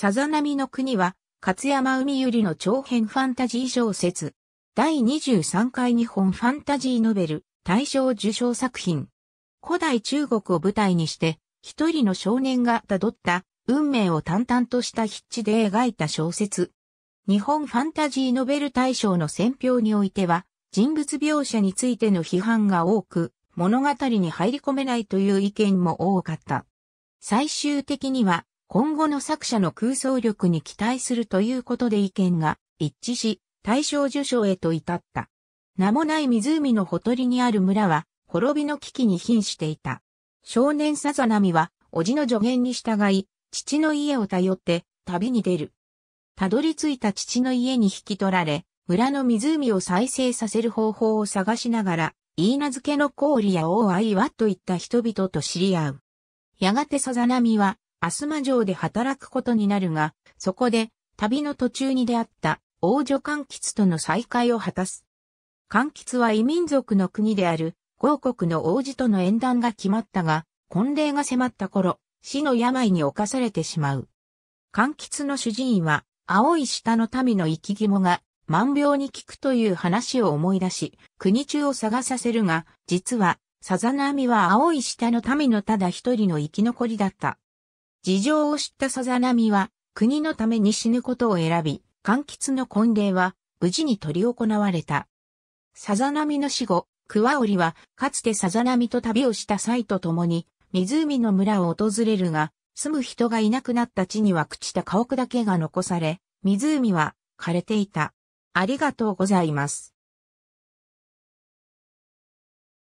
さざ波の国は、勝山海百合の長編ファンタジー小説。第23回日本ファンタジーノベル、大賞受賞作品。古代中国を舞台にして、一人の少年が辿った運命を淡々とした筆致で描いた小説。日本ファンタジーノベル大賞の選評においては、人物描写についての批判が多く、物語に入り込めないという意見も多かった。最終的には、今後の作者の空想力に期待するということで意見が一致し、大賞受賞へと至った。名もない湖のほとりにある村は、滅びの危機に瀕していた。少年さざ波は、叔父の助言に従い、父の家を頼って旅に出る。たどり着いた父の家に引き取られ、村の湖を再生させる方法を探しながら、いいなずけの氷や大愛はといった人々と知り合う。やがてさざ波は、アスマ城で働くことになるが、そこで旅の途中に出会った王女柑橘との再会を果たす。柑橘は異民族の国である豪国の王子との縁談が決まったが、婚礼が迫った頃、死の病に侵されてしまう。柑橘の主治医は、青い下の民の生き肝が万病に効くという話を思い出し、国中を探させるが、実は、さざ波は青い下の民のただ一人の生き残りだった。事情を知ったさざ波は、国のために死ぬことを選び、柑橘の婚礼は、無事に執り行われた。さざ波の死後、桑織は、かつてさざ波と旅をした際と共に、湖の村を訪れるが、住む人がいなくなった地には朽ちた家屋だけが残され、湖は枯れていた。ありがとうございます。